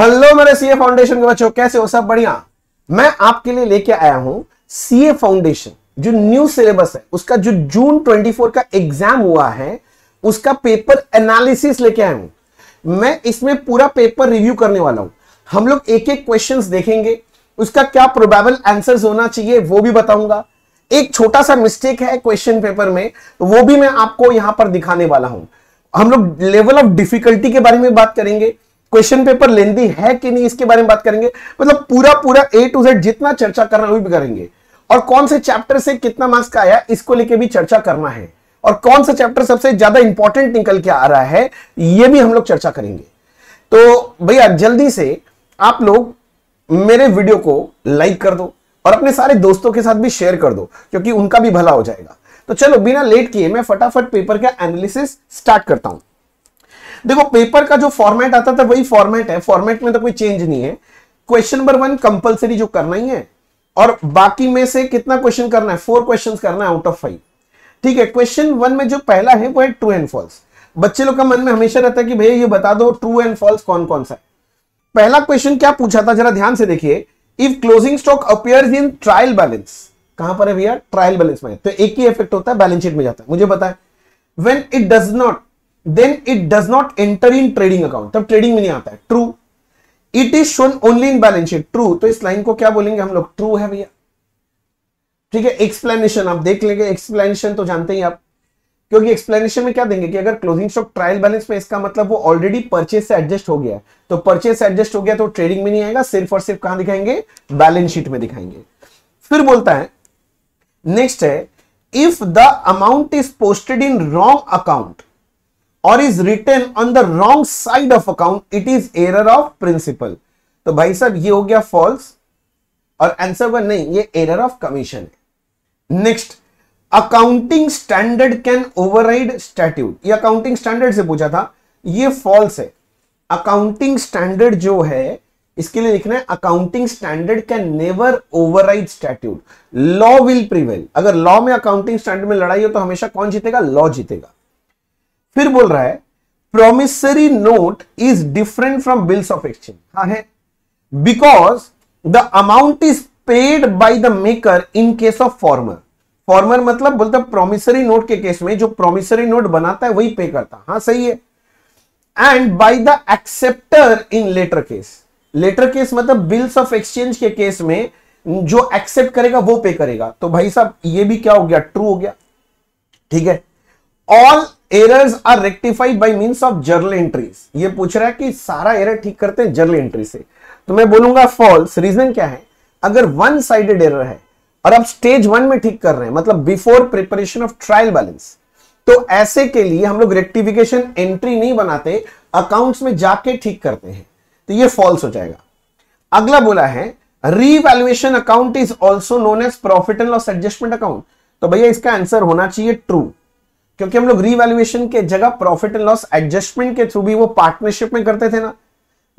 Hello मेरे CA foundation के बच्चों कैसे हो सब बढ़िया मैं आपके लिए लेके आया हूं सीए फाउंडेशन जो न्यू सिलेबस है उसका जो जून 24 का एग्जाम हुआ है उसका पेपर एनालिसिस लेके आया हूं मैं इसमें पूरा पेपर रिव्यू करने वाला हूं हम लोग एक एक क्वेश्चंस देखेंगे उसका क्या प्रोबेबल आंसर होना चाहिए वो भी बताऊंगा एक छोटा सा मिस्टेक है क्वेश्चन पेपर में वो भी मैं आपको यहां पर दिखाने वाला हूं हम लोग लेवल ऑफ डिफिकल्टी के बारे में बात करेंगे क्वेश्चन पेपर लेंदी है कि नहीं इसके बारे में बात करेंगे मतलब पूरा पूरा ए टू जेड जितना चर्चा करना वो भी करेंगे और कौन से चैप्टर से कितना मार्क्स का आया इसको लेके भी चर्चा करना है और कौन सा चैप्टर सबसे ज्यादा इंपॉर्टेंट निकल के आ रहा है ये भी हम लोग चर्चा करेंगे तो भैया जल्दी से आप लोग मेरे वीडियो को लाइक कर दो और अपने सारे दोस्तों के साथ भी शेयर कर दो क्योंकि उनका भी भला हो जाएगा तो चलो बिना लेट किए मैं फटाफट पेपर का एनालिसिस स्टार्ट करता हूं देखो पेपर का जो फॉर्मेट आता था वही फॉर्मेट है फॉर्मेट में तो कोई चेंज नहीं है क्वेश्चन नंबर वन कंपल्सरी जो करना ही है और बाकी में से कितना क्वेश्चन करना है फोर क्वेश्चन करना है आउट ऑफ फाइव ठीक है क्वेश्चन वन में जो पहला है वो है ट्रू एंड फॉल्स बच्चे लोग का मन में हमेशा रहता है कि भैया ये बता दो ट्रू एंड फॉल्स कौन कौन सा पहला क्वेश्चन क्या पूछा था जरा ध्यान से देखिए if closing stock appear in trial balance कहां पर है भैया ट्रायल बैलेंस में तो एक ही इफेक्ट होता है बैलेंस शीट में जाता है मुझे पता when it does not then it does not enter in trading account तब ट्रेडिंग में नहीं आता है true it is shown only in balance sheet true तो इस लाइन को क्या बोलेंगे हम लोग ट्रू है भैया ठीक है एक्सप्लेनेशन आप देख लेंगे एक्सप्लेनेशन तो जानते ही आप क्योंकि एक्सप्लेनेशन में क्या देंगे कि अगर क्लोजिंग स्टॉक ट्रायल बैलेंस में इसका मतलब वो ऑलरेडी परचेज से एडजस्ट हो गया है तो परचेज से एडजस्ट हो गया तो ट्रेडिंग में नहीं आएगा सिर्फ और सिर्फ कहां दिखाएंगे बैलेंस शीट में दिखाएंगे फिर बोलता है नेक्स्ट है if the amount is posted in wrong account और is return on the wrong side of account it is error of principle तो भाई साहब ये हो गया फॉल्स और आंसर वन नहीं ये एरर ऑफ कमीशन है next accounting standard can override statute ये अकाउंटिंग स्टैंडर्ड से पूछा था ये फॉल्स है अकाउंटिंग स्टैंडर्ड जो है इसके लिए लिखना है accounting standard can never override statute law will prevail अगर लॉ में अकाउंटिंग स्टैंडर्ड में लड़ाई हो तो हमेशा कौन जीतेगा लॉ जीतेगा फिर बोल रहा है promissory note is different from bills of exchange हा है because the amount is paid by the maker in case of former former मतलब बोलता प्रोमिसरी नोट के केस में जो प्रोमिसरी नोट बनाता है वही पे करता हाँ सही है and by the acceptor in latter case latter case मतलब बिल्स ऑफ एक्सचेंज के केस में जो एक्सेप्ट करेगा वो पे करेगा तो भाई साहब ये भी क्या हो गया ट्रू हो गया ठीक है all errors are rectified by means of journal entries ये पूछ रहा है कि सारा एरर ठीक करते हैं जर्नल एंट्री से तो मैं बोलूंगा फॉल्स रीजन क्या है अगर वन साइडेड एरर है और आप स्टेज वन में ठीक कर रहे हैं मतलब before preparation of trial balance तो ऐसे के लिए हम लोग रेक्टिफिकेशन एंट्री नहीं बनाते अकाउंट्स में जाके ठीक करते हैं तो ये फॉल्स हो जाएगा अगला बोला है revaluation account is also known as profit and loss adjustment account तो भैया इसका आंसर होना चाहिए ट्रू क्योंकि हम लोग रीवैल्यूएशन के जगह प्रॉफिट एंड लॉस एडजस्टमेंट के थ्रू भी वो पार्टनरशिप में करते थे ना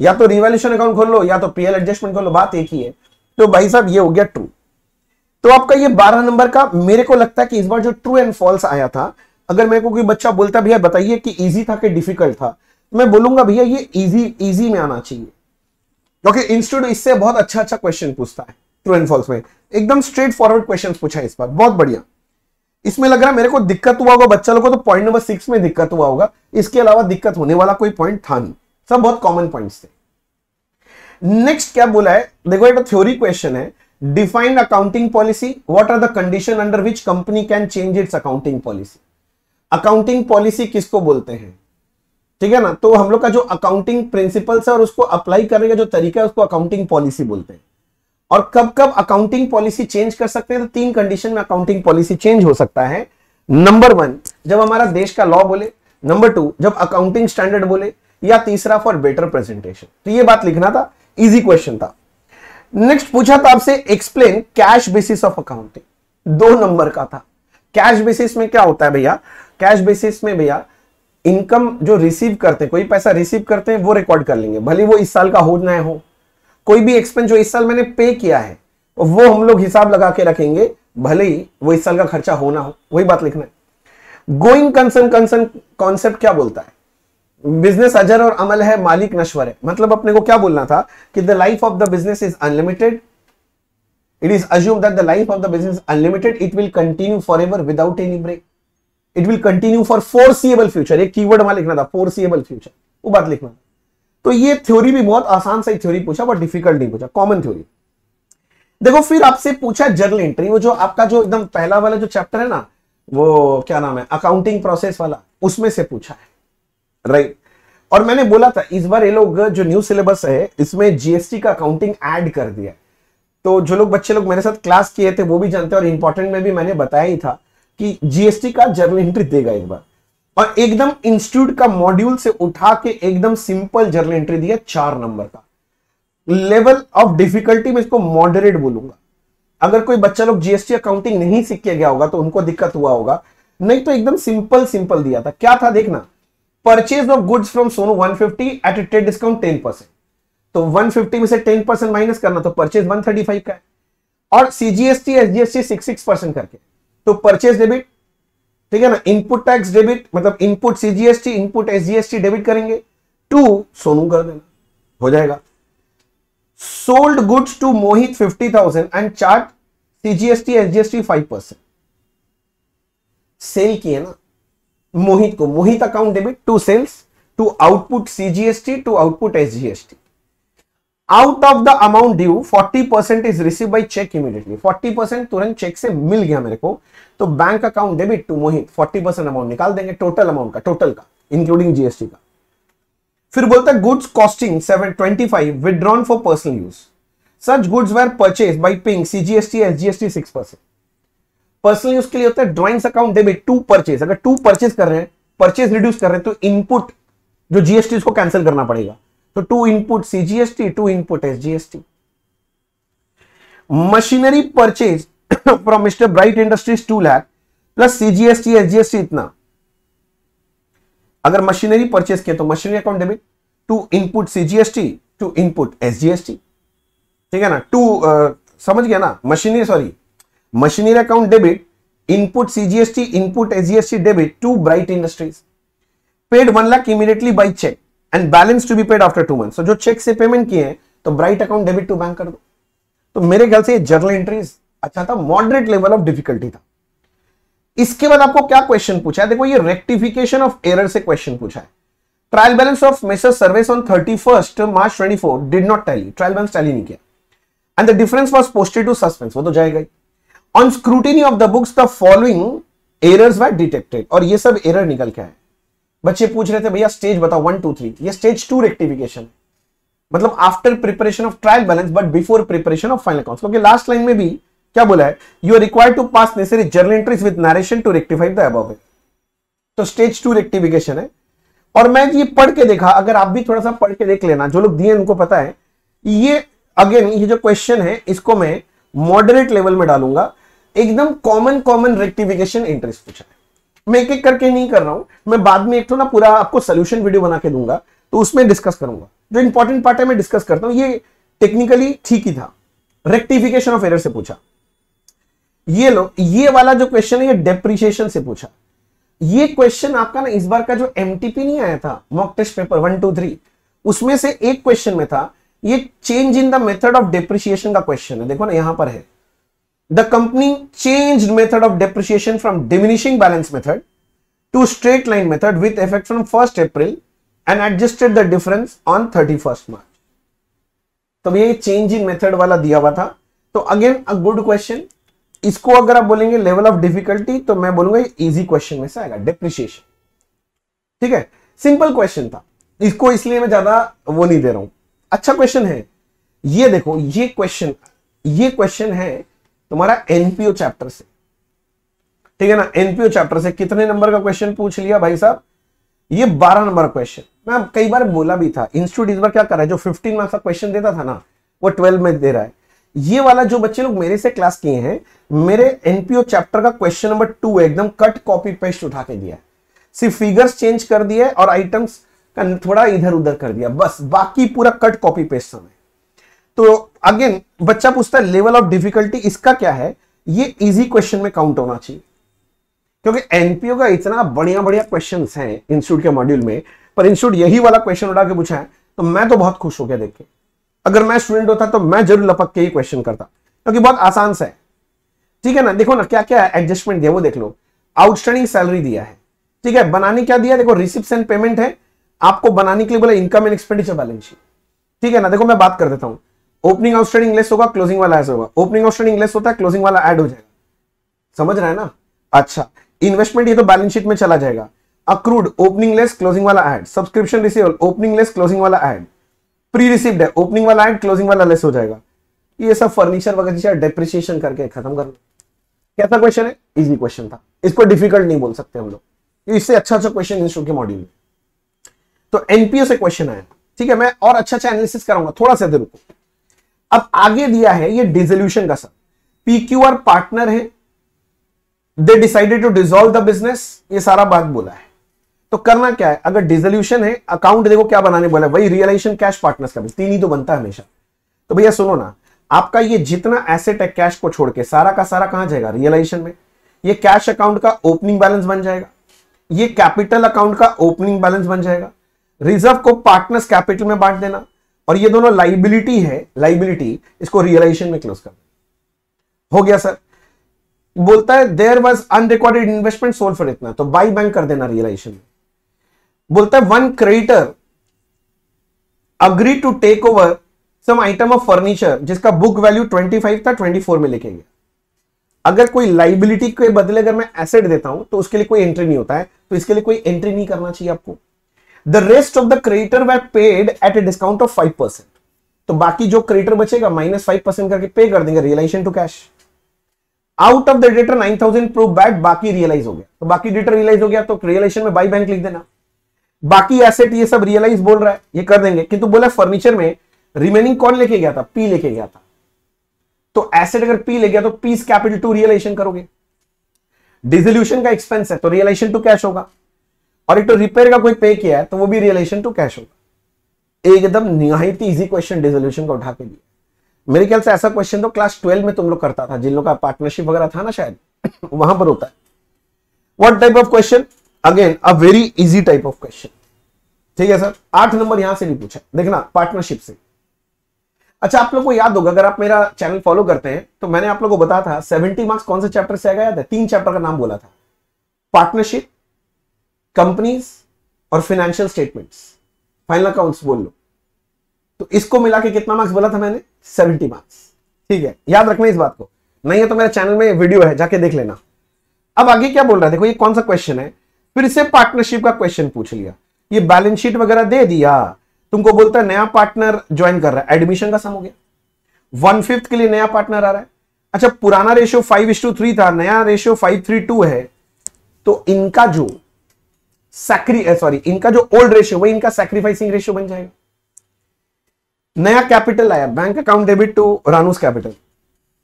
या तो रिवैल्यूशन अकाउंट खोल लो या तो पीएल एडजस्टमेंट खोल लो बात एक ही है तो भाई साहब ये हो गया ट्रू तो आपका ये बारह नंबर का मेरे को लगता है कि इस बार जो ट्रू एंड फॉल्स आया था अगर मेरे को कोई बच्चा बोलता भैया बताइए कि ईजी था कि डिफिकल्ट था तो मैं बोलूंगा भैया ये इजी इजी में आना चाहिए क्योंकि इंस्टीट्यूट इससे बहुत अच्छा अच्छा क्वेश्चन पूछता है ट्रू एंड फॉल्स में एकदम स्ट्रेट फॉरवर्ड क्वेश्चन पूछा इस बार बहुत बढ़िया इसमें लग रहा है मेरे को दिक्कत हुआ होगा बच्चा लोग को तो पॉइंट नंबर सिक्स में दिक्कत हुआ होगा इसके अलावा दिक्कत होने वाला कोई पॉइंट था नहीं सब बहुत कॉमन पॉइंट थे नेक्स्ट क्या बोला है देखो एक थ्योरी क्वेश्चन है defined accounting policy what are the condition under which company can change its accounting policy accounting policy किसको बोलते हैं ठीक है ना तो हम लोग का जो अकाउंटिंग प्रिंसिपल्स है और उसको अप्लाई करने का जो तरीका है उसको अकाउंटिंग पॉलिसी बोलते हैं और कब कब अकाउंटिंग पॉलिसी चेंज कर सकते हैं तो तीन कंडीशन में अकाउंटिंग पॉलिसी चेंज हो सकता है नंबर वन जब हमारा देश का लॉ बोले नंबर टू जब अकाउंटिंग स्टैंडर्ड बोले या तीसरा फॉर बेटर प्रेजेंटेशन तो ये बात लिखना था इजी क्वेश्चन था नेक्स्ट पूछा था आपसे explain cash basis of accounting दो नंबर का था कैश बेसिस में क्या होता है भैया कैश बेसिस में भैया इनकम जो रिसीव करते हैं कोई पैसा रिसीव करते हैं वो रिकॉर्ड कर लेंगे भले वो इस साल का हो ना हो कोई भी एक्सपेंस जो इस साल मैंने पे किया है वो हम लोग हिसाब लगा के रखेंगे भले ही वो इस साल का खर्चा होना हो वही बात लिखना है गोइंग कंसर्न कंसर्न कॉन्सेप्ट क्या बोलता है बिजनेस अजर और अमल है मालिक नश्वर है मतलब अपने को क्या बोलना था कि the life of the business is unlimited it is assume that the life of the business unlimited it will continue forever without any break it will continue for foreseeable future एक keyword वहां लिखना था foreseeable future वो बात लिखना था तो ये थ्योरी भी बहुत आसान सा थ्योरी पूछा बट डिफिकल्ट नहीं पूछा कॉमन थ्योरी देखो फिर आपसे पूछा जर्नल एंट्री वो जो आपका जो एकदम पहला वाला जो चैप्टर है ना वो क्या नाम है अकाउंटिंग प्रोसेस वाला उसमें से पूछा है राइट और मैंने बोला था इस बार ये लोग जो न्यू सिलेबस है इसमें जीएसटी का अकाउंटिंग ऐड कर दिया तो जो लोग बच्चे लोग मेरे साथ क्लास किए थे वो भी जानते हैं और इंपॉर्टेंट में भी मैंने बताया ही था कि जीएसटी का जर्नल एंट्री देगा इस बार और एकदम इंस्टीट्यूट का मॉड्यूल से उठा के एकदम सिंपल जर्नल एंट्री दिया चार नंबर का लेवल ऑफ डिफिकल्टी में इसको मॉडरेट बोलूंगा अगर कोई बच्चा लोग जीएसटी अकाउंटिंग नहीं सीख के गया होगा तो उनको दिक्कत हुआ होगा नहीं तो एकदम सिंपल सिंपल दिया था क्या था देखना purchase of goods from Sonu 150 at a trade discount ten percent तो 150 में से 10 परसेंट माइनस करना तो परचेज 135 का है और सीजीएसटी एसजीएसटी सिक्स परसेंट करके तो परचेज डेबिट ठीक है ना इनपुट टैक्स डेबिट मतलब input CGST input SGST debit करेंगे टू सोनू कर देना हो जाएगा sold goods to Mohit fifty thousand and charged CGST SGST five percent sale किए ना मोहित को Mohit account debit to sales to output CGST to output SGST out of the amount due 40 percent is receive by cheque immediately 40 percent तुरंत cheque से मिल गया मेरे को तो bank account debit to Mohit 40 percent amount निकाल देंगे टोटल अमाउंट का टोटल का इंक्लूडिंग जीएसटी का फिर बोलता है goods costing seven twenty five withdrawn for personal use such goods were purchase by paying CGST SGST six percent personal use के लिए होता है drawings account debit to purchase अगर टू परचेज कर रहे हैं परचेज रिड्यूस कर रहे हैं तो इनपुट जो जीएसटी उसको कैंसिल करना पड़ेगा तो to input CGST to input SGST machinery purchase from mister Bright industries two lakh plus CGST SGST इतना अगर मशीनरी परचेज किया तो machinery account debit to input CGST to input SGST ठीक है ना टू uh, समझ गया ना machinery sorry machinery account debit input CGST input SGST debit to Bright industries paid one lakh immediately by cheque and balance to be paid after two month जो cheque से payment किए हैं तो Bright account debit to bank कर दो तो मेरे ख्याल से जर्नल एंट्रीज अच्छा था मॉडरेट लेवल ऑफ डिफिकल्टी था इसके बाद आपको क्या क्वेश्चन पूछा है देखो ये रेक्टिफिकेशन ऑफ एरर से क्वेश्चन पूछा है trial balance of Messrs service on thirty first March twenty four did not tally trial balance tally नहीं किया and the difference was posted to suspense वो तो जाएगा ही on scrutiny of the books the following errors were detected और ये सब error निकल के आए बच्चे पूछ रहे थे भैया स्टेज बताओ वन टू थ्री ये स्टेज टू रेक्टिफिकेशन है मतलब after preparation of trial balance but before preparation of final accounts क्योंकि लास्ट लाइन में भी क्या बोला है you are required to pass necessary journal entries with narration to rectify the above तो स्टेज टू रेक्टिफिकेशन है और मैं ये पढ़ के देखा अगर आप भी थोड़ा सा पढ़ के देख लेना जो लोग दिए उनको पता है ये अगेन ये जो क्वेश्चन है इसको मैं मॉडरेट लेवल में डालूंगा एकदम कॉमन कॉमन रेक्टिफिकेशन इंटरेस्ट पूछा मैं एक एक करके नहीं कर रहा हूं मैं बाद में एक तो ना पूरा आपको सोल्यूशन वीडियो बना के दूंगा तो उसमें डिस्कस करूंगा जो इंपॉर्टेंट पार्ट है मैं डिस्कस करता हूँ ये टेक्निकली ठीक ही था रेक्टिफिकेशन ऑफ एरर से पूछा ये लो ये वाला जो क्वेश्चन है ये डेप्रिशिएशन से पूछा ये क्वेश्चन आपका ना इस बार का जो एमटीपी नहीं आया था mock test paper one two three उसमें से एक क्वेश्चन में था ये change in the method of depreciation का क्वेश्चन है देखो ना यहां पर है the company changed method of depreciation from diminishing balance method to straight line method with effect from 1st April and adjusted the difference on 31st March. तो भैया ये चेंज इन मेथड वाला दिया हुआ था तो अगेन अ गुड क्वेश्चन इसको अगर आप बोलेंगे लेवल ऑफ डिफिकल्टी तो मैं बोलूंगा ये इजी क्वेश्चन में से आएगा डिप्रिशिएशन ठीक है सिंपल क्वेश्चन था इसको इसलिए मैं ज्यादा वो नहीं दे रहा हूं अच्छा क्वेश्चन है ये देखो ये क्वेश्चन ये क्वेश्चन है तुम्हारा एनपीओ चैप्टर से ठीक है ना एनपीओ चैप्टर से कितने नंबर का क्वेश्चन पूछ लिया भाई साहब ये बारह नंबर क्वेश्चन मैं कई बार बोला भी था इंस्टीट्यूट इस बार क्या कर रहा है जो फिफ्टीन मार्क्स का क्वेश्चन देता था ना वो ट्वेल्व में दे रहा है ये वाला जो बच्चे लोग मेरे से क्लास किए हैं मेरे एनपीओ चैप्टर का क्वेश्चन नंबर टू एकदम कट कॉपी पेस्ट उठा के दिया सिर्फ फिगर्स चेंज कर दिया और आइटम्स का थोड़ा इधर उधर कर दिया बस बाकी पूरा कट कॉपी पेस्ट समय तो अगेन बच्चा पूछता है लेवल ऑफ डिफिकल्टी इसका क्या है ये इजी क्वेश्चन में काउंट होना चाहिए क्योंकि एनपीओ का इतना बढ़िया बढ़िया क्वेश्चन है इंस्टीट्यूट के मॉड्यूल में पर इंस्टीट्यूट यही वाला क्वेश्चन उठा के पूछा है तो मैं तो बहुत खुश हो गया देख के अगर मैं स्टूडेंट होता तो मैं जरूर लपक के ही क्वेश्चन करता क्योंकि बहुत आसान सा है ठीक है ना देखो ना क्या क्या एडजस्टमेंट दिया वो देख लो आउटस्टैंडिंग सैलरी दिया है ठीक है बनाने क्या दिया देखो रिसिप्स एंड पेमेंट है आपको बनाने के लिए बोला income and expenditure balance sheet ठीक है ना देखो मैं बात कर देता हूं ओपनिंग आउटस्टैंडिंग लेस होगा क्लोजिंग वाला ऐसा होगा ओपनिंग आउटस्टैंडिंग लेस होता है क्लोजिंग वाला ऐड हो जाएगा समझ रहे हैं ना अच्छा इन्वेस्टमेंट ये तो बैलेंस शीट में चला जाएगा अक्रूड ओपनिंग लेस क्लोजिंग वाला add subscription receivable opening less closing वाला ऐड प्री रिसीव्ड है ओपनिंग वाला ऐड क्लोजिंग वाला लेस हो जाएगा ये सब फर्नीचर वगैरह डेप्रिसिएशन करके खत्म करना कैसा क्वेश्चन है इजी क्वेश्चन था इसको डिफिकल्ट नहीं बोल सकते हम लोग इससे अच्छा अच्छा क्वेश्चन शो के मॉड्यूल में तो एनपीओ से क्वेश्चन आया ठीक है मैं और अच्छा अच्छा एनालिसिस करूंगा थोड़ा सा देर रुको अब आगे दिया है ये डिजोल्यूशन का सब आर पार्टनर है they decided to dissolve the business ये सारा बात बोला है तो करना क्या है अगर डिजोल्यूशन है अकाउंट देखो क्या बनाने बोला वही रियलाइजेशन कैश पार्टनर्स का भी तीन ही तो बनता है हमेशा तो भैया सुनो ना आपका ये जितना एसेट है कैश को छोड़ के सारा का सारा कहां जाएगा रियलाइजेशन में ये कैश अकाउंट का ओपनिंग बैलेंस बन जाएगा ये कैपिटल अकाउंट का ओपनिंग बैलेंस बन जाएगा रिजर्व को पार्टनर्स कैपिटल में बांट देना और ये दोनों लाइबिलिटी है लाइबिलिटी इसको रियलाइजेशन में क्लोज करना हो गया सर बोलता है there was unrecorded investment sold for इतना तो बाई बैंक कर देना रियलाइजेशन में बोलता है one creditor agree to take over some item of furniture जिसका बुक वैल्यू 25 था 24 में लेके गया अगर कोई लाइबिलिटी के बदले अगर मैं एसेट देता हूं तो उसके लिए कोई एंट्री नहीं होता है तो इसके लिए कोई एंट्री नहीं करना चाहिए आपको the rest of the creditor were paid at a discount of five percent तो बाकी जो क्रेडिटर बचेगा माइनस फाइव परसेंट करके पे कर देंगे realisation to cash out of the debtor nine thousand proved bad बाकी रियलाइज हो गया तो बाकी डेटर रियलाइज हो गया तो रियलाइजेशन में बाई बैंक लिख देना बाकी एसेट ये सब रियलाइज बोल रहा है ये कर देंगे किंतु बोला फर्नीचर में रिमेनिंग कौन लेके गया था पी लेके गया था तो एसेट अगर पी ले गया तो पीस कैपिटल टू रियलाइजेशन करोगे डिजोल्यूशन का एक्सपेंस है तो रियलाइजेशन टू कैश होगा और एक तो रिपेयर का कोई पे किया है तो वो भी रिलेशन टू कैश होगा एकदम निहायती इजी क्वेश्चन डिजोल्यूशन का उठा के लिए मेरे ख्याल से ऐसा क्वेश्चन तो क्लास ट्वेल्व में तुम लोग करता था जिन लोग का पार्टनरशिप वगैरह था ना शायद वहां पर होता है what type of question again a very easy type of question ठीक है सर आठ नंबर यहां से भी पूछा देखना पार्टनरशिप से अच्छा आप लोग को याद होगा अगर आप मेरा चैनल फॉलो करते हैं तो मैंने आप लोग को बताया था सेवेंटी मार्क्स कौन से चैप्टर से आया था तीन चैप्टर का नाम बोला था पार्टनरशिप कंपनीज और फाइनेंशियल स्टेटमेंट्स फाइनल अकाउंट्स बोल लो तो इसको मिला के कितना मार्क्स बोला था मैंने सेवेंटी मार्क्स ठीक है याद रखना इस बात को नहीं है तो मेरे चैनल में वीडियो है जाके देख लेना अब आगे क्या बोल रहा है देखो ये कौन सा क्वेश्चन है फिर इसे पार्टनरशिप का क्वेश्चन पूछ लिया ये बैलेंस शीट वगैरह दे दिया तुमको बोलता है नया पार्टनर ज्वाइन कर रहा है एडमिशन का सम हो गया वन फिफ्थ के लिए नया पार्टनर आ रहा है अच्छा पुराना ratio five is to three था नया रेशियो फाइव थ्री टू है तो इनका जो सैक्री सॉरी eh, इनका जो ओल्ड रेशियो वही इनका सैक्रीफाइसिंग रेशियो बन जाएगा नया कैपिटल आया bank account debit to Ranu's capital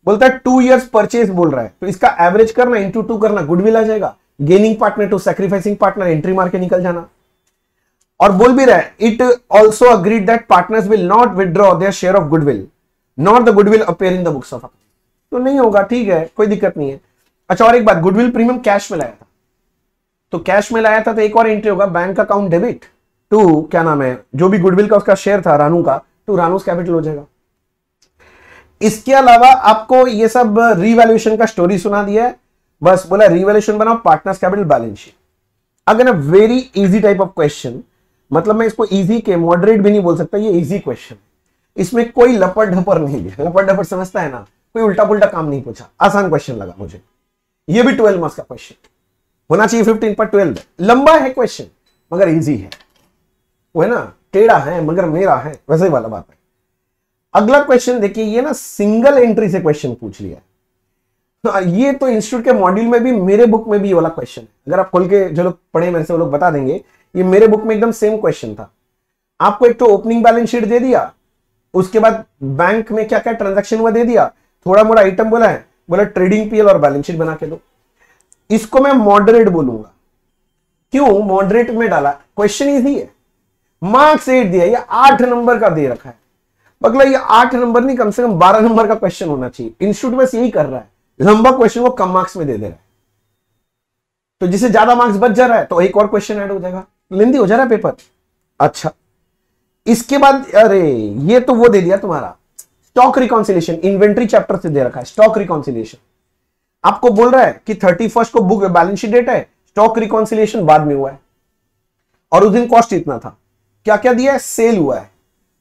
बोलता है टू इयर्स परचेज बोल रहा है तो इसका एवरेज करना इंटू टू करना गुडविल आ जाएगा gaining partner to sacrificing partner entry मार के निकल जाना और बोल भी रहा है it also agreed that partners will not withdraw their share of goodwill not the goodwill appear in the books of तो नहीं होगा ठीक है कोई दिक्कत नहीं है अच्छा और एक बात गुडविल प्रीमियम कैश में लाया तो कैश में लाया था तो एक और एंट्री होगा बैंक अकाउंट डेबिट टू क्या नाम है जो भी गुडविल का उसका शेयर था रानू का टू रानूस कैपिटल हो जाएगा इसके अलावा आपको ये सब रिवेल्यूशन का स्टोरी सुना दिया है बस बोला रिवेल्यूशन बनाओ पार्टनर्स कैपिटल बैलेंस शीट अगर very easy type of question मतलब मैं इसको इजी के मॉडरेट भी नहीं बोल सकता ये इजी क्वेश्चन इसमें कोई लपड़ ढपर नहीं है लपड़ ढपर समझता है ना कोई उल्टा पुल्टा काम नहीं पूछा आसान क्वेश्चन लगा मुझे ये भी ट्वेल्व मार्क्स का क्वेश्चन होना चाहिए फिफ्टीन पर ट्वेल्व लंबा है क्वेश्चन मगर इजी है वो है ना टेढ़ा है मगर मेरा है वैसे ही वाला बात है अगला क्वेश्चन देखिए ये ना सिंगल एंट्री से क्वेश्चन पूछ लिया है हाँ, ये तो इंस्टीट्यूट के मॉड्यूल में भी मेरे बुक में भी ये वाला क्वेश्चन है अगर आप खोल के जो लोग पढ़े मेरे से वो लोग बता देंगे ये मेरे बुक में एकदम सेम क्वेश्चन था आपको एक तो ओपनिंग बैलेंस शीट दे दिया उसके बाद बैंक में क्या क्या ट्रांजेक्शन हुआ दे दिया थोड़ा मोड़ा आइटम बोला है बोला ट्रेडिंग पीएल और बैलेंस शीट बना के दो इसको मैं मॉडरेट बोलूंगा क्यों मॉडरेट में डाला क्वेश्चन इजी है मार्क्स एट दिया ये आठ नंबर का दे रखा है पगला ये आठ नंबर नहीं कम से कम बारह नंबर का क्वेश्चन होना चाहिए इंस्टीट्यूट बस यही कर रहा है लंबा क्वेश्चन को कम मार्क्स में दे दे रहा है तो जिसे ज्यादा मार्क्स बच जा रहा है तो एक और क्वेश्चन एड हो जाएगा लेंदी हो जा रहा है पेपर अच्छा इसके बाद अरे ये तो वो दे दिया तुम्हारा स्टॉक रिकॉन्सिलेशन इन्वेंट्री चैप्टर से दे रखा है स्टॉक रिकॉन्सिलेशन आपको बोल रहा है कि थर्टी फर्स्ट को बुक बैलेंस शीट डेट है स्टॉक रिकॉन्सिलेशन बाद में हुआ है और उस दिन कॉस्ट इतना था क्या क्या दिया है सेल हुआ है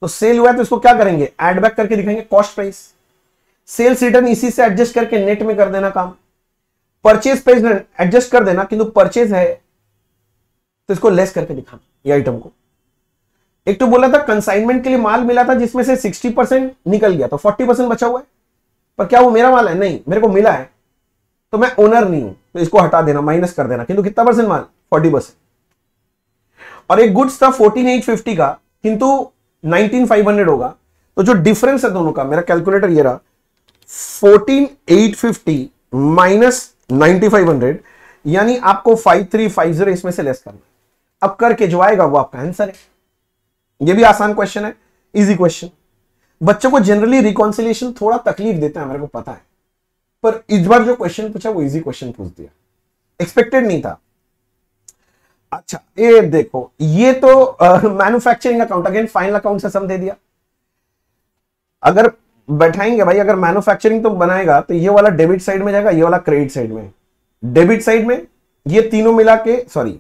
तो सेल हुआ है तो इसको क्या करेंगे एड बैक करके दिखाएंगे कॉस्ट प्राइस सेल्स रिटर्न इसी से एडजस्ट करके नेट में कर देना काम परचेज प्राइस एडजस्ट कर देना किंतु परचेज है तो इसको लेस करके दिखाना ये आइटम को एक तो बोला था कंसाइनमेंट के लिए माल मिला था जिसमें से 60 परसेंट निकल गया तो 40 परसेंट बचा हुआ है पर क्या वो मेरा माल है नहीं मेरे को मिला है तो मैं ओनर नहीं हूं तो इसको हटा देना माइनस कर देना किंतु कितना परसेंट माल फोर्टी परसेंट और एक गुड्स था फोर्टीन एट फिफ्टी का किंतु नाइनटीन फाइव हंड्रेड होगा तो जो डिफरेंस है दोनों का मेरा कैलकुलेटर ये रहा fourteen eight fifty minus ninety five hundred यानी आपको फाइव थ्री फाइव जीरो इसमें से लेस करना अब करके जो आएगा वो आपका आंसर है ये भी आसान क्वेश्चन है इजी क्वेश्चन बच्चों को जनरली रिकॉन्सिलेशन थोड़ा तकलीफ देता है मेरे को पता है पर इस बार जो क्वेश्चन पूछा वो इजी क्वेश्चन पूछ दिया एक्सपेक्टेड नहीं था अच्छा ये देखो ये तो manufacturing account again final account से सम दे दिया अगर बैठाएंगे भाई अगर मैन्युफैक्चरिंग तुम तो बनाएगा तो ये वाला डेबिट साइड में जाएगा ये वाला क्रेडिट साइड में डेबिट साइड में ये तीनों मिला के सॉरी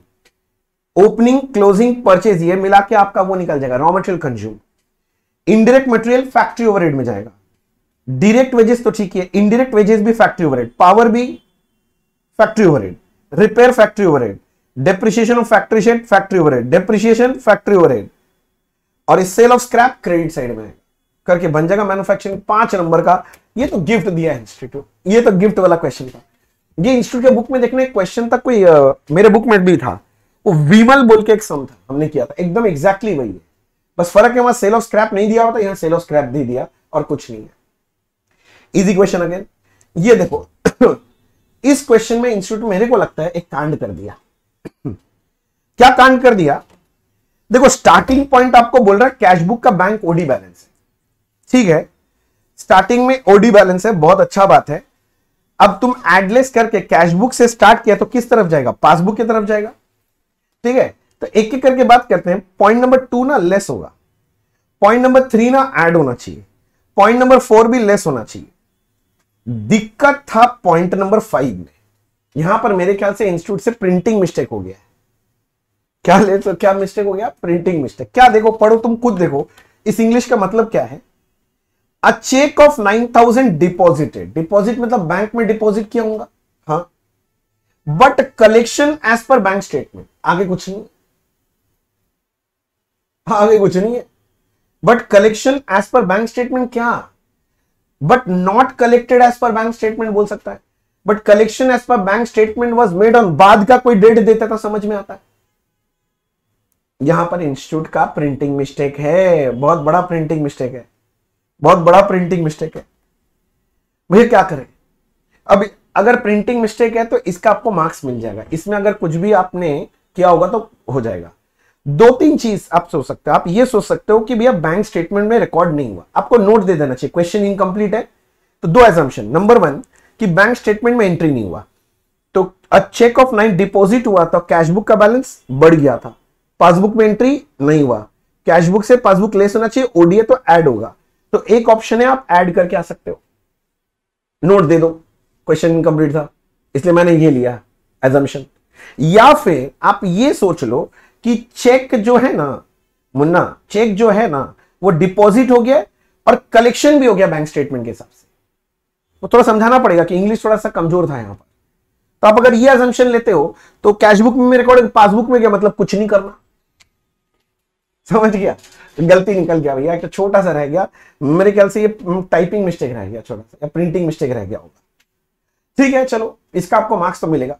ओपनिंग क्लोजिंग परचेज ये मिला के आपका वो निकल जाएगा raw material consume indirect material factory overhead में जाएगा डायरेक्ट वेजेस तो ठीक है इनडायरेक्ट वेजेस भी फैक्ट्री ओवरहेड पावर भी factory overhead repair factory overhead depreciation of factory shed factory overhead depreciation factory overhead और इस sale of scrap credit side में करके बन जाएगा मैन्युफैक्चरिंग पांच नंबर का ये तो गिफ्ट दिया है इंस्टीट्यूट ये तो गिफ्ट वाला क्वेश्चन था ये इंस्टीट्यूट के बुक में देखने क्वेश्चन तक कोई आ, मेरे बुक में भी था वो विमल बोल के एक सम था हमने किया था एकदम एग्जैक्टली वही है बस फर्क है वहां सेल ऑफ स्क्रैप नहीं दिया होता यहाँ सेल ऑफ स्क्रैप दे दिया और कुछ नहीं है इजी क्वेश्चन अगेन ये देखो इस क्वेश्चन में इंस्टीट्यूट मेरे को लगता है एक कांड कर दिया क्या कांड कर दिया देखो स्टार्टिंग पॉइंट आपको बोल रहा है कैश बुक का बैंक ओडी बैलेंस है ठीक है स्टार्टिंग में ओडी बैलेंस है बहुत अच्छा बात है अब तुम एडलेस करके कैश बुक से स्टार्ट किया तो किस तरफ जाएगा पासबुक की तरफ जाएगा ठीक है तो एक एक करके बात करते हैं पॉइंट नंबर टू ना लेस होगा पॉइंट नंबर थ्री ना एड होना चाहिए पॉइंट नंबर फोर भी लेस होना चाहिए दिक्कत था पॉइंट नंबर फाइव में यहां पर मेरे ख्याल से इंस्टीट्यूट से प्रिंटिंग मिस्टेक हो गया है क्या ले तो क्या मिस्टेक हो गया प्रिंटिंग मिस्टेक क्या देखो पढ़ो तुम खुद देखो इस इंग्लिश का मतलब क्या है a cheque of nine thousand deposited deposit मतलब बैंक में डिपॉजिट किया होगा हाँ but collection as per bank statement आगे कुछ नहीं है हाँ, आगे कुछ नहीं है but collection as per bank statement क्या but not collected as per bank statement बोल सकता है but collection as per bank statement was made on बाद का कोई डेट देता था समझ में आता है यहां पर इंस्टीट्यूट का प्रिंटिंग मिस्टेक है बहुत बड़ा प्रिंटिंग मिस्टेक है बहुत बड़ा प्रिंटिंग मिस्टेक है भैया क्या करें अब अगर प्रिंटिंग मिस्टेक है तो इसका आपको मार्क्स मिल जाएगा इसमें अगर कुछ भी आपने किया होगा तो हो जाएगा दो तीन चीज आप सोच सकते हो आप ये सोच सकते हो कि भैया बैंक स्टेटमेंट में रिकॉर्ड नहीं हुआ आपको नोट दे देना चाहिए क्वेश्चन इनकम्प्लीट है तो दो एजम्पन नंबर वन कि बैंक स्टेटमेंट में एंट्री नहीं हुआ तो a cheque of nine deposit हुआ था कैशबुक का बैलेंस बढ़ गया था पासबुक में एंट्री नहीं हुआ कैशबुक से पासबुक लेस होना चाहिए ओडीए तो ऐड होगा तो एक ऑप्शन है आप ऐड करके आ सकते हो नोट दे दो क्वेश्चन इनकम्प्लीट था इसलिए मैंने ये लिया एजम्पन या फिर आप ये सोच लो कि चेक जो है ना मुन्ना चेक जो है ना वो डिपॉजिट हो गया और कलेक्शन भी हो गया बैंक स्टेटमेंट के हिसाब से वो थोड़ा समझाना पड़ेगा कि इंग्लिश थोड़ा सा कमजोर था यहां पर तो आप अगर ये अजम्पशन लेते हो तो कैशबुक में रिकॉर्ड पासबुक में क्या मतलब कुछ नहीं करना समझ गया तो गलती निकल गया भैया एक तो छोटा सा रह गया मेरे ख्याल से ये टाइपिंग हम्म, मिस्टेक रह गया छोटा सा या प्रिंटिंग मिस्टेक रह गया होगा ठीक है चलो इसका आपको मार्क्स तो मिलेगा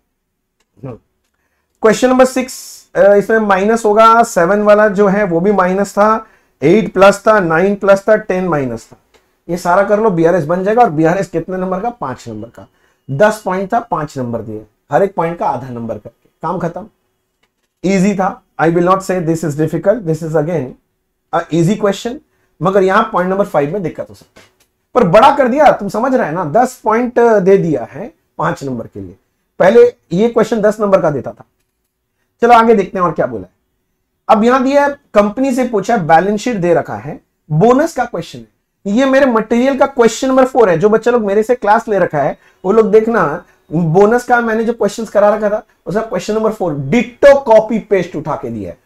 क्वेश्चन नंबर सिक्स इसमें माइनस होगा सेवन वाला जो है वो भी माइनस था एट प्लस था नाइन प्लस था टेन माइनस था ये सारा कर लो बीआरएस बन जाएगा और बीआरएस कितने नंबर का पांच नंबर का दस पॉइंट था पांच नंबर दिए हर एक पॉइंट का आधा नंबर करके काम खत्म इजी था I will not say this is difficult this is again easy question मगर यहां पॉइंट नंबर फाइव में दिक्कत हो सकती है पर बड़ा कर दिया तुम समझ रहे हैं ना दस पॉइंट uh, दे दिया है पांच नंबर के लिए पहले ये क्वेश्चन दस नंबर का देता था चलो आगे देखते हैं और क्या बोला है अब यहां दिया कंपनी से पूछा बैलेंस शीट दे रखा है बोनस का क्वेश्चन है ये मेरे मटेरियल का क्वेश्चन नंबर फोर है जो बच्चे लोग मेरे से क्लास ले रखा है वो लोग देखना बोनस का मैंने जो क्वेश्चंस करा रखा था उसका question number four ditto copy paste उठा के दिया है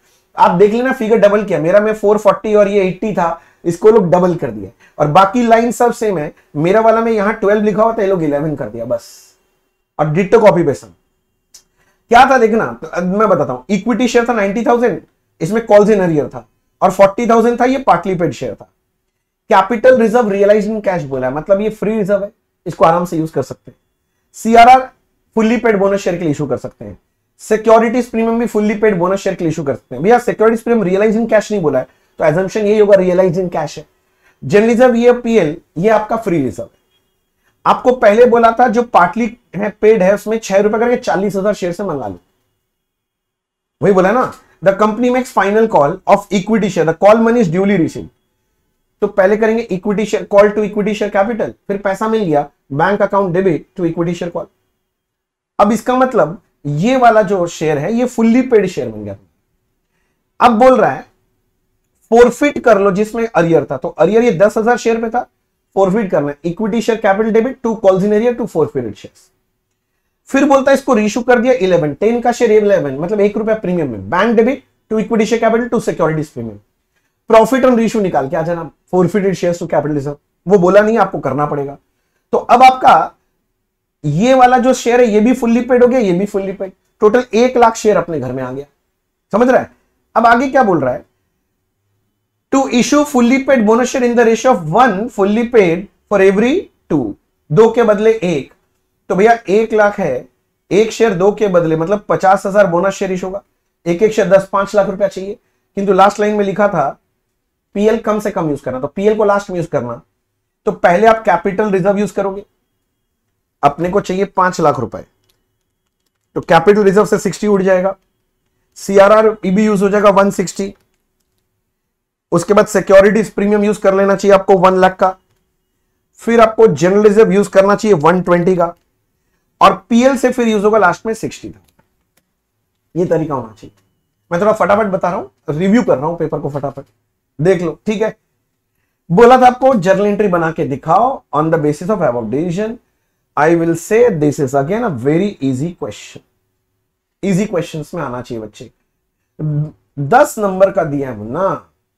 आप देख लेना फिगर डबल किया मेरा में 440 और ये 80 था इसको लोग डबल कर दिया और बाकी लाइन सब सेम है मेरा वाला में यहां ट्वेल्व लिखा हुआ था ये लोग इलेवन कर दिया बस और डिटो कॉपी पेस्ट क्या था देखना मैं बताता हूं इक्विटी शेयर था नाइनटी थाउजेंड इसमें कॉल्स इन अरियर था और फोर्टी थाउजेंड था ये पार्टली पेड शेयर था capital reserve realise in cash बोला है मतलब ये फ्री रिजर्व है इसको आराम से यूज कर सकते हैं CRR fully paid bonus share के लिए इशू कर सकते हैं सिक्योरिटीज प्रीमियम भी फुल्ली पेड बोनस शेयर के लिए इशू कर सकते हैं भैया securities premium realise in cash नहीं बोला है तो एजम्पन यही होगा रियलाइज इन कैश है जर्नलिज्म ये पीएल ये आपका फ्री रिजर्व है आपको पहले बोला था जो पार्टली है पेड है उसमें छह रुपए करके चालीस हजार शेयर से मंगा लो वही बोला ना the company makes final call of equity share the call money is duly receive तो पहले करेंगे equity share call to equity share capital फिर पैसा मिल गया bank account debit to equity share call अब इसका मतलब ये वाला जो शेयर है ये फुल्ली पेड शेयर बन गया अब बोल रहा है फोरफिट कर लो जिसमें अरियर था तो अरियर ये दस हजार शेयर पे था फोरफिट करना है equity share capital debit to arrear to forfeited share फिर बोलता है इसको रिश्यू कर दिया इलेवन टेन का शेयर इलेवन मतलब एक रुपया प्रीमियम में bank debit to equity share capital to securities premium profit on reissue निकाल के आ जाना फोरफिटेड शेयर टू कैपिटलिज्म वो बोला नहीं आपको करना पड़ेगा तो अब आपका ये वाला जो शेयर है ये भी फुल्ली पेड हो गया ये भी फुल्ली पेड टोटल एक लाख शेयर अपने घर में आ गया समझ रहा है अब आगे क्या बोल रहा है to issue fully paid bonus in the ratio of one fully paid for every two दो के बदले एक तो भैया एक लाख है एक शेयर दो के बदले मतलब पचास हजार बोनस शेयर इशू होगा एक एक शेयर दस पांच लाख रुपया चाहिए किंतु लास्ट लाइन में लिखा था पीएल कम से कम यूज करना तो पीएल को लास्ट में यूज करना तो पहले आप कैपिटल रिजर्व यूज करोगे अपने को चाहिए पांच लाख रुपए तो कैपिटल रिजर्व से सिक्सटी उठ जाएगा सीआरआर ईबी यूज हो जाएगा वन सिक्सटी उसके बाद सिक्योरिटीज प्रीमियम यूज कर लेना चाहिए आपको वन लाख का फिर आपको जनरल रिजर्व यूज करना चाहिए वन ट्वेंटी का और पीएल से फिर यूज होगा लास्ट में सिक्सटी का ये तरीका होना चाहिए मैं थोड़ा फटाफट बता रहा हूं रिव्यू कर रहा हूं पेपर को फटाफट देख लो ठीक है बोला था आपको जर्नल एंट्री बना के दिखाओ on the basis of about division I will say this is again a very easy question easy questions में आना चाहिए बच्चे दस नंबर का दिया है ना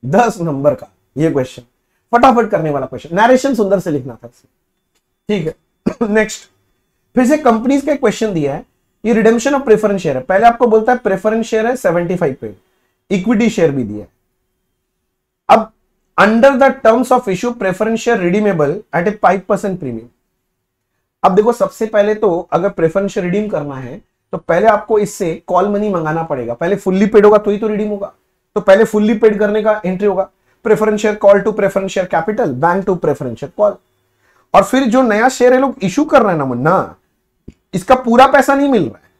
दस नंबर का ये क्वेश्चन फटाफट करने वाला क्वेश्चन नरेशन सुंदर से लिखना था ठीक है नेक्स्ट फिर से कंपनीज का क्वेश्चन दिया है ये रिडेम्शन ऑफ प्रेफरेंस शेयर है पहले आपको बोलता है प्रेफरेंस शेयर है सेवेंटी फाइव पे इक्विटी शेयर भी दिया है अब under the terms of issue preference share redeemable at a five percent premium अब देखो सबसे पहले तो अगर प्रेफरेंस शेयर रिडीम करना है तो पहले आपको इससे कॉल मनी मंगाना पड़ेगा पहले फुल्ली पेड होगा तो ही तो रिडीम होगा तो पहले फुल्ली पेड करने का एंट्री होगा preference share call to preference share capital bank to preference share call और फिर जो नया शेयर है लोग इश्यू कर रहे हैं ना मुन्ना इसका पूरा पैसा नहीं मिल रहा है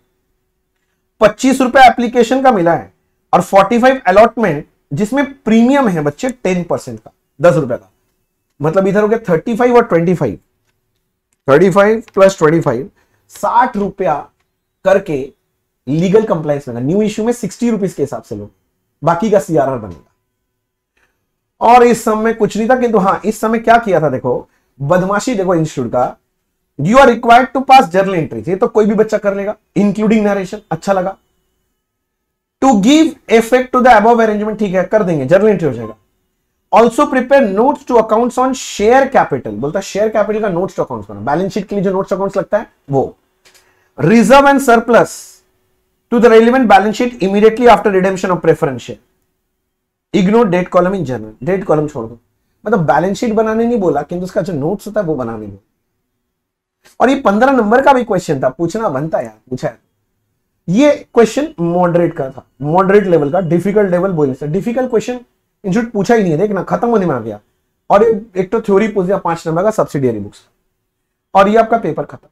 पच्चीस रुपए एप्लीकेशन का मिला है और फोर्टी फाइव अलॉटमेंट जिसमें प्रीमियम है बच्चे टेन परसेंट का दस रुपए का मतलब इधर हो गया थर्टी फाइव और twenty five thirty five plus twenty five साठ रुपया करके लीगल कंप्लाइंस में न्यू इश्यू में सिक्सटी रुपीज के हिसाब से लोग बाकी का सीआरआर बनेगा और इस समय कुछ नहीं था किंतु हाँ इस समय क्या किया था देखो बदमाशी देखो इंस्टीट्यूट का you are required to pass journal entry ये तो कोई भी बच्चा कर लेगा इंक्लूडिंग नरेशन अच्छा लगा to give effect to the above arrangement ठीक है कर देंगे जर्नल एंट्री हो जाएगा also prepare notes to accounts on share capital बोलता शेयर कैपिटल का नोट्स टू अकाउंट्स बना बैलेंस शीट के लिए जो नोट्स अकाउंट्स लगता है वो reserve and surplus to the relevant balance sheet immediately after redemption of preference share. Ignore debt column in general. debt column छोड़ दो मतलब बैलेंस शीट बनाने नहीं बोला किंतु उसका जो नोट्स होता है वो बनाने दो और ये पंद्रह नंबर का भी क्वेश्चन था पूछना बनता यार पूछा है ये क्वेश्चन मॉडरेट का था मॉडरेट लेवल का डिफिकल्ट लेवल बोले सर डिफिकल्ट क्वेश्चन इंस्टीट्यूट पूछा ही नहीं है देखना खत्म होने में आ गया और एक तो थ्योरी पूछ दिया पांच नंबर का सब्सिडियरी बुक्स और ये आपका पेपर खत्म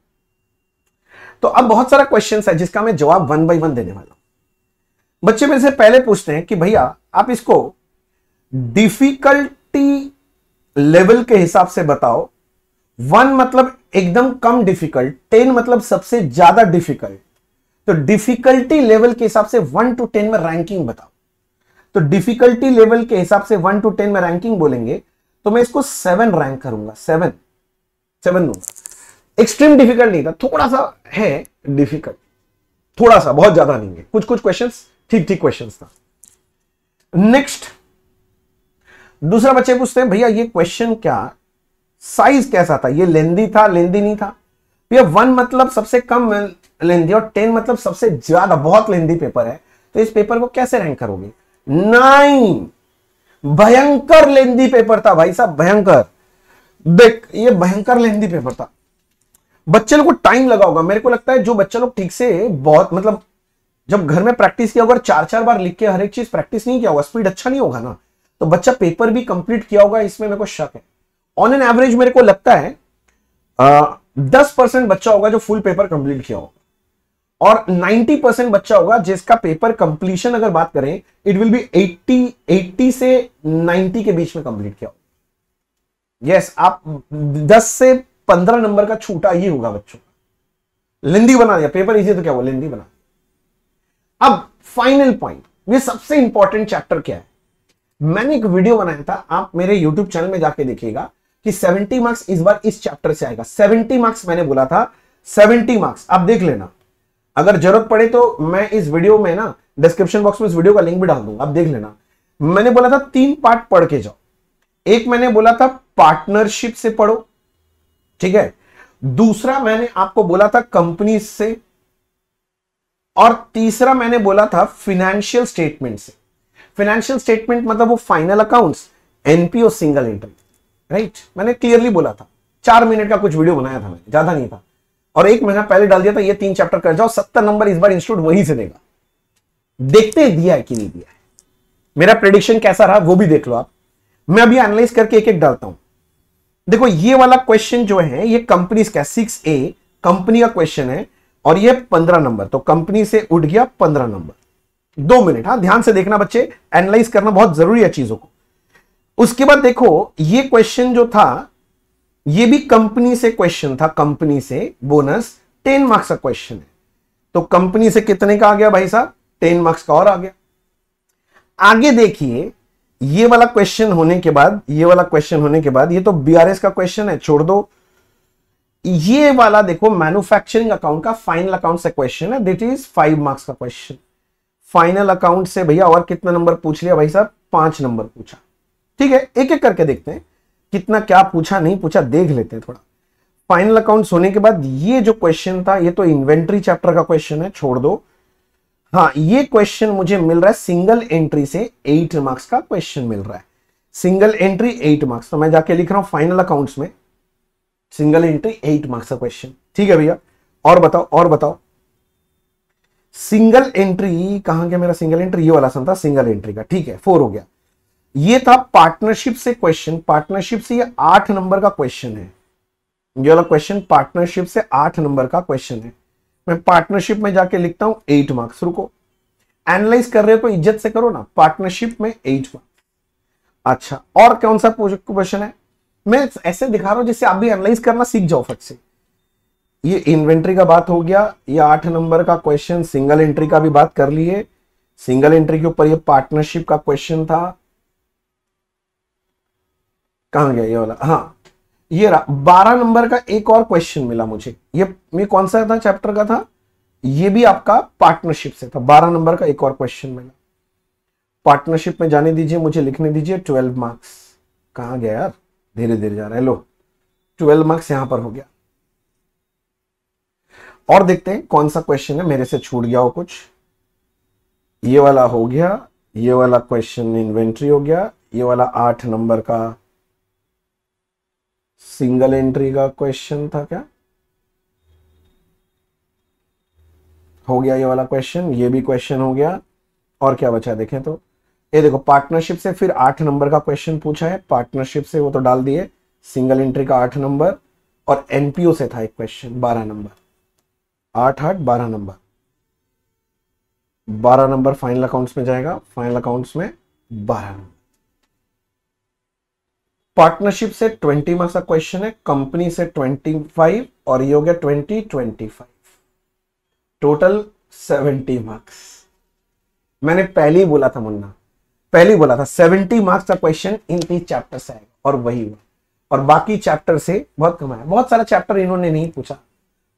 तो अब बहुत सारा क्वेश्चन है जिसका मैं जवाब वन बाई वन देने वाला हूं बच्चे मेरे से पहले पूछते हैं कि भैया आप इसको डिफिकल्टी लेवल के हिसाब से बताओ वन मतलब एकदम कम डिफिकल्ट टेन मतलब सबसे ज्यादा डिफिकल्ट तो डिफिकल्टी लेवल के हिसाब से वन टू टेन में रैंकिंग बताओ तो डिफिकल्टी लेवल के हिसाब से वन टू टेन में रैंकिंग बोलेंगे तो मैं इसको सेवन रैंक करूंगा सेवन सेवन दूंगा एक्सट्रीम डिफिकल्ट नहीं था थोड़ा सा है डिफिकल्ट थोड़ा सा बहुत ज्यादा नहीं है कुछ कुछ क्वेश्चन ठीक ठीक क्वेश्चन था नेक्स्ट दूसरा बच्चे पूछते हैं भैया ये क्वेश्चन क्या साइज कैसा था ये लेंदी था लेंदी नहीं था भैया वन मतलब सबसे कम लेंदी और टेन मतलब सबसे ज्यादा बहुत लेंदी पेपर है तो इस पेपर को कैसे रैंक करोगे नाइन भयंकर लेंदी पेपर था भाई साहब भयंकर देख ये भयंकर लेंदी पेपर था बच्चे लोग को टाइम लगा होगा मेरे को लगता है जो बच्चे लोग ठीक से बहुत मतलब जब घर में प्रैक्टिस किया होगा चार चार बार लिख के हर एक चीज प्रैक्टिस नहीं किया होगा स्पीड अच्छा नहीं होगा ना तो बच्चा पेपर भी कंप्लीट किया होगा इसमें मेरे को शक है ऑन एन एवरेज मेरे को लगता है दस परसेंट बच्चा होगा जो फुल पेपर कंप्लीट किया होगा और 90 परसेंट बच्चा होगा जिसका पेपर कंप्लीशन अगर बात करें इट विल बी 80 80 से 90 के बीच में कंप्लीट किया होगा यस yes, आप 10 से पंद्रह नंबर का छूटा ही होगा बच्चों लिंदी बना दिया पेपर इजी तो क्या हुआ लिंदी बना अब फाइनल पॉइंट ये सबसे इंपॉर्टेंट चैप्टर क्या है मैंने एक वीडियो बनाया था आप मेरे यूट्यूब चैनल में जाके देखिएगा कि 70 मार्क्स इस बार इस चैप्टर से आएगा 70 मार्क्स मैंने बोला था 70 मार्क्स आप देख लेना अगर जरूरत पड़े तो मैं इस वीडियो में ना डिस्क्रिप्शन बॉक्स में इस वीडियो का लिंक भी डाल दूंगा आप देख लेना मैंने बोला था तीन पार्ट पढ़ के जाओ एक मैंने बोला था पार्टनरशिप से पढ़ो ठीक है दूसरा मैंने आपको बोला था कंपनी से और तीसरा मैंने बोला था फिनेंशियल स्टेटमेंट से फिनेंशियल स्टेटमेंट मतलब वो final accounts NPO single entry right मैंने क्लियरली बोला था चार मिनट का कुछ वीडियो बनाया था मैंने ज्यादा नहीं था और एक महीना पहले डाल दिया था ये तीन चैप्टर कर जाओ सत्तर नंबर इस बार इंस्टीट्यूट वहीं से देगा देखते दिया है कि नहीं दिया है मेरा प्रेडिक्शन कैसा रहा वो भी देख लो आप मैं अभी एनालाइज करके एक एक डालता हूं देखो ये वाला क्वेश्चन जो है ये कंपनीज का सिक्स ए कंपनी का क्वेश्चन है और ये पंद्रह नंबर तो कंपनी से उठ गया पंद्रह नंबर दो मिनट हाँ ध्यान से देखना बच्चे एनालाइज करना बहुत जरूरी है चीजों को उसके बाद देखो ये क्वेश्चन जो था ये भी कंपनी से क्वेश्चन था कंपनी से बोनस टेन मार्क्स का क्वेश्चन है तो कंपनी से कितने का आ गया भाई साहब टेन मार्क्स का और आ गया आगे देखिए ये वाला क्वेश्चन होने के बाद ये वाला क्वेश्चन होने के बाद ये तो बीआरएस का क्वेश्चन है छोड़ दो ये वाला देखो मैन्युफैक्चरिंग अकाउंट का फाइनल अकाउंट से क्वेश्चन है दिट इज फाइव मार्क्स का क्वेश्चन फाइनल अकाउंट से भैया और कितना नंबर पूछ लिया भाई साहब पांच नंबर पूछा ठीक है एक एक करके देखते हैं कितना क्या पूछा नहीं पूछा देख लेते हैं थोड़ा फाइनल अकाउंट होने के बाद ये जो क्वेश्चन था ये तो इन्वेंट्री चैप्टर का क्वेश्चन है छोड़ दो हाँ ये क्वेश्चन मुझे मिल रहा है सिंगल एंट्री से एट मार्क्स का क्वेश्चन मिल रहा है सिंगल एंट्री एट मार्क्स तो मैं जाके लिख रहा हूं फाइनल अकाउंट्स में सिंगल एंट्री एट मार्क्स का क्वेश्चन ठीक है भैया और बताओ और बताओ सिंगल एंट्री कहा गया मेरा सिंगल एंट्री ये वाला सन था सिंगल एंट्री का ठीक है फोर हो गया ये था पार्टनरशिप से क्वेश्चन पार्टनरशिप से ये आठ नंबर का क्वेश्चन है ये वाला क्वेश्चन पार्टनरशिप से आठ नंबर का क्वेश्चन है मैं पार्टनरशिप में जाके लिखता हूं एट मार्क्स रुको एनालाइज कर रहे हो तो इज्जत से करो ना पार्टनरशिप में एट मार्क्स अच्छा और कौन सा क्वेश्चन है मैं ऐसे दिखा रहा हूं जिससे आप भी एनालाइज करना सीख जाओ फट से ये इन्वेंट्री का बात हो गया ये आठ नंबर का क्वेश्चन सिंगल एंट्री का भी बात कर लिए सिंगल एंट्री के ऊपर ये पार्टनरशिप का क्वेश्चन था कहा गया ये वाला हाँ ये रहा बारह नंबर का एक और क्वेश्चन मिला मुझे ये मैं कौन सा था चैप्टर का था ये भी आपका पार्टनरशिप से था बारह नंबर का एक और क्वेश्चन मिला पार्टनरशिप में जाने दीजिए मुझे लिखने दीजिए ट्वेल्व मार्क्स कहा गया यार धीरे धीरे जा रहा है लो ट्वेल्व मार्क्स यहां पर हो गया और देखते हैं कौन सा क्वेश्चन है मेरे से छूट गया हो कुछ ये वाला हो गया ये वाला क्वेश्चन इन्वेंट्री हो गया ये वाला आठ नंबर का सिंगल एंट्री का क्वेश्चन था क्या हो गया ये वाला क्वेश्चन ये भी क्वेश्चन हो गया और क्या बचा देखें तो ये देखो पार्टनरशिप से फिर आठ नंबर का क्वेश्चन पूछा है पार्टनरशिप से वो तो डाल दिए सिंगल एंट्री का आठ नंबर और एनपीओ से था एक क्वेश्चन बारह नंबर आठ आठ बारह नंबर बारह नंबर फाइनल अकाउंट्स में जाएगा फाइनल अकाउंट्स में बारह नंबर पार्टनरशिप से 20 मार्क्स का क्वेश्चन है कंपनी से 25 और ये हो गया 20 टोटल 70 मार्क्स मैंने पहले ही बोला था मुन्ना पहले ही बोला था 70 मार्क्स का क्वेश्चन इन तीन चैप्टर से आएगा और वही हुआ और बाकी चैप्टर से बहुत कम आया बहुत सारा चैप्टर इन्होंने नहीं पूछा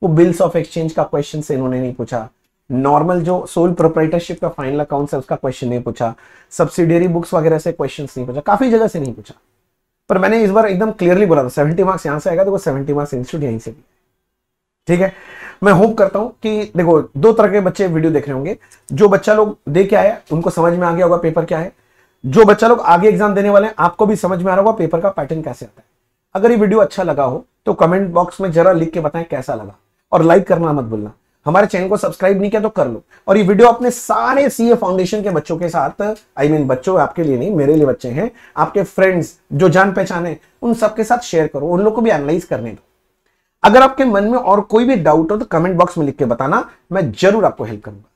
वो बिल्स ऑफ एक्सचेंज का क्वेश्चन से इन्होंने नहीं पूछा नॉर्मल जो सोल प्रोपराइटरशिप का फाइनल अकाउंट है उसका क्वेश्चन नहीं पूछा सब्सिडियरी बुक्स वगैरह से क्वेश्चन नहीं पूछा काफी जगह से नहीं पूछा पर मैंने इस बार एकदम क्लियरली बोला था सेवेंटी मार्क्स यहां से आएगा देखो सेवेंटी मार्क्स इंस्टीट्यूट यहीं से भी ठीक है मैं होप करता हूं कि देखो दो तरह के बच्चे वीडियो देख रहे होंगे जो बच्चा लोग दे के आया उनको समझ में आ गया होगा पेपर क्या है जो बच्चा लोग आगे एग्जाम देने वाले हैं आपको भी समझ में आ रहा होगा पेपर का पैटर्न कैसे आता है अगर ये वीडियो अच्छा लगा हो तो कमेंट बॉक्स में जरा लिख के बताएं कैसा लगा और लाइक करना मत भूलना हमारे चैनल को सब्सक्राइब नहीं किया तो कर लो और ये वीडियो अपने सारे सीए फाउंडेशन के बच्चों के साथ आई I मीन mean, बच्चों आपके लिए नहीं मेरे लिए बच्चे हैं आपके फ्रेंड्स जो जान पहचान है उन सबके साथ शेयर करो उन लोग को भी एनालाइज करने दो अगर आपके मन में और कोई भी डाउट हो तो कमेंट बॉक्स में लिख के बताना मैं जरूर आपको हेल्प करूंगा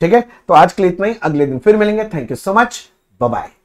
ठीक है तो आज के लिए इतना ही अगले दिन फिर मिलेंगे thank you so much bye